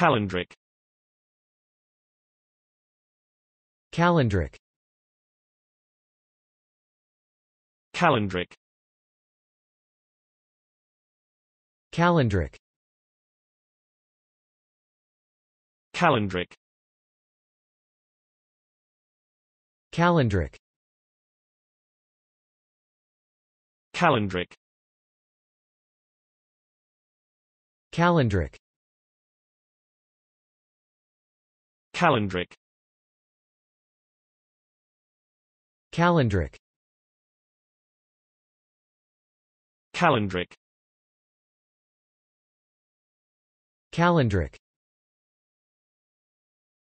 Calendric Calendric Calendric Calendric Calendric Calendric Calendric Calendric Calendric Calendric Calendric Calendric